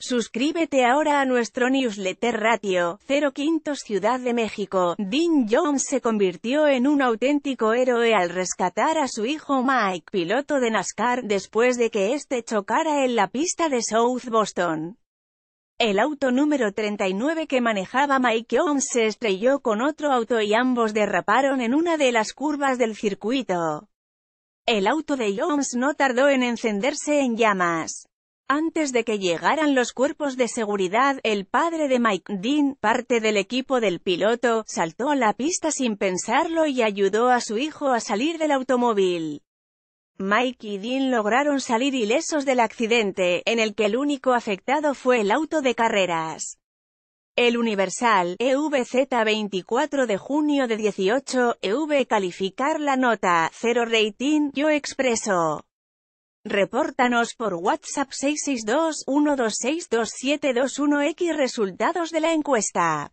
Suscríbete ahora a nuestro newsletter Ratio, 05 Ciudad de México. Dean Jones se convirtió en un auténtico héroe al rescatar a su hijo Mike, piloto de NASCAR, después de que éste chocara en la pista de South Boston. El auto número 39 que manejaba Mike Jones se estrelló con otro auto y ambos derraparon en una de las curvas del circuito. El auto de Jones no tardó en encenderse en llamas. Antes de que llegaran los cuerpos de seguridad, el padre de Mike, Dean, parte del equipo del piloto, saltó a la pista sin pensarlo y ayudó a su hijo a salir del automóvil. Mike y Dean lograron salir ilesos del accidente, en el que el único afectado fue el auto de carreras. El Universal, EVZ 24 de junio de 18, EV calificar la nota, cero rating, yo expreso. Repórtanos por WhatsApp 662-1262721X resultados de la encuesta.